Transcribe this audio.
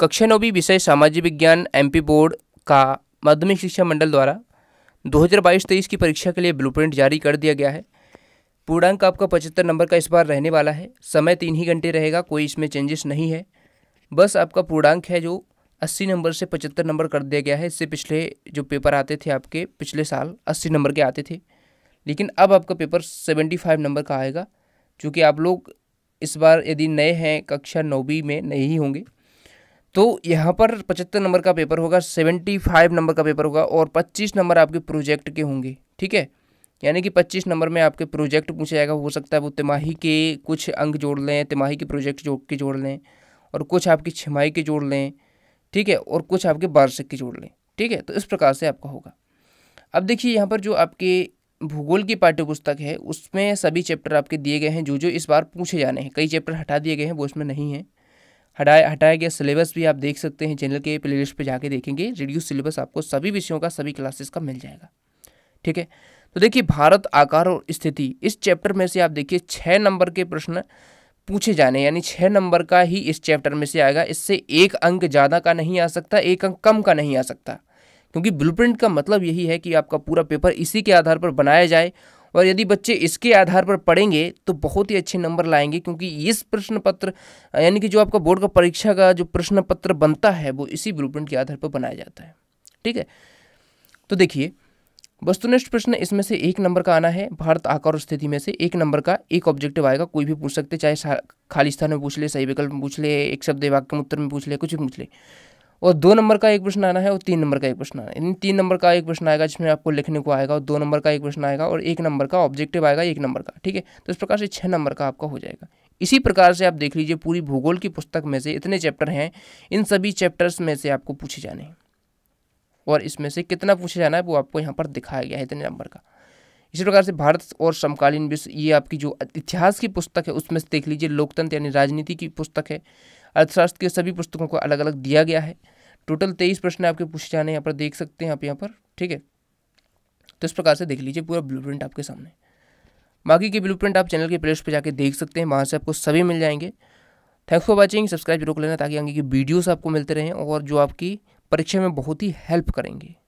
कक्षा नौवीं विषय सामाजिक विज्ञान एमपी बोर्ड का माध्यमिक शिक्षा मंडल द्वारा 2022-23 की परीक्षा के लिए ब्लूप्रिंट जारी कर दिया गया है पूर्णांक आपका पचहत्तर नंबर का इस बार रहने वाला है समय तीन ही घंटे रहेगा कोई इसमें चेंजेस नहीं है बस आपका पूर्णांक है जो अस्सी नंबर से पचहत्तर नंबर कर दिया गया है इससे पिछले जो पेपर आते थे आपके पिछले साल अस्सी नंबर के आते थे लेकिन अब आपका पेपर सेवेंटी फाइव नंबर का आएगा चूँकि आप लोग इस बार यदि नए हैं कक्षा नौवीं में नहीं होंगे तो यहाँ पर पचहत्तर नंबर का पेपर होगा सेवेंटी फाइव नंबर का पेपर होगा और पच्चीस नंबर आपके प्रोजेक्ट के होंगे ठीक है यानी कि पच्चीस नंबर में आपके प्रोजेक्ट पूछा जाएगा हो सकता है वो तिमाही के कुछ अंक जोड़ लें तिमाही के प्रोजेक्ट जो के जोड़ लें और कुछ आपकी छमाही के जोड़ लें ठीक है और कुछ आपके वार्षिक के जोड़ लें ठीक है तो इस प्रकार से आपका होगा अब देखिए यहाँ पर जो आपके भूगोल की पाठ्यपुस्तक है उसमें सभी चैप्टर आपके दिए गए हैं जो जो इस बार पूछे जाने हैं कई चैप्टर हटा दिए गए हैं वो इसमें नहीं है हटाया हटाया गया सिलेबस भी आप देख सकते हैं चैनल के प्लेलिस्ट पे जाके देखेंगे रिड्यूस सिलेबस आपको सभी विषयों का सभी क्लासेस का मिल जाएगा ठीक है तो देखिए भारत आकार और स्थिति इस चैप्टर में से आप देखिए छः नंबर के प्रश्न पूछे जाने यानी छः नंबर का ही इस चैप्टर में से आएगा इससे एक अंक ज़्यादा का नहीं आ सकता एक अंक कम का नहीं आ सकता क्योंकि ब्लूप्रिंट का मतलब यही है कि आपका पूरा पेपर इसी के आधार पर बनाया जाए और यदि बच्चे इसके आधार पर पढ़ेंगे तो बहुत ही अच्छे नंबर लाएंगे क्योंकि इस प्रश्न पत्र यानी कि जो आपका बोर्ड का परीक्षा का जो प्रश्न पत्र बनता है वो इसी ब्लू के आधार पर बनाया जाता है ठीक है तो देखिए वस्तुनिष्ठ प्रश्न इसमें से एक नंबर का आना है भारत आकार और स्थिति में से एक नंबर का एक ऑब्जेक्टिव आएगा कोई भी पूछ सकते चाहे खाली स्थान में पूछ ले सही विकल्प में पूछ ले एक शब्द वाक्य उत्तर में पूछ ले कुछ भी पूछ ले और दो नंबर का एक प्रश्न आना है और तीन नंबर का एक प्रश्न आना है तीन नंबर का एक प्रश्न आएगा जिसमें आपको लिखने को आएगा और दो नंबर का एक प्रश्न आएगा और एक नंबर का ऑब्जेक्टिव आएगा एक नंबर का ठीक है तो इस प्रकार से छः नंबर का आपका हो जाएगा इसी प्रकार से आप देख लीजिए पूरी भूगोल की पुस्तक में से इतने चैप्टर हैं इन सभी चैप्टर्स में से आपको पूछे जाने हैं और इसमें से कितना पूछा जाना है वो आपको यहाँ पर दिखाया गया है इतने नंबर का इसी प्रकार से भारत और समकालीन विश्व ये आपकी जो इतिहास की पुस्तक है उसमें से देख लीजिए लोकतंत्र यानी राजनीति की पुस्तक है अर्थशास्त्र के सभी पुस्तकों को अलग अलग दिया गया है टोटल तेईस प्रश्न आपके पूछे जाने यहाँ पर देख सकते हैं आप यहाँ पर ठीक है तो इस प्रकार से देख लीजिए पूरा ब्लू आपके सामने बाकी के ब्लू आप चैनल के प्लेस पर जाके देख सकते हैं वहाँ से आपको सभी मिल जाएंगे थैंक्स फॉर वॉचिंग सब्सक्राइब जरूर लेना ताकि आगे की वीडियोस आपको मिलते रहें और जो आपकी परीक्षा में बहुत ही हेल्प करेंगे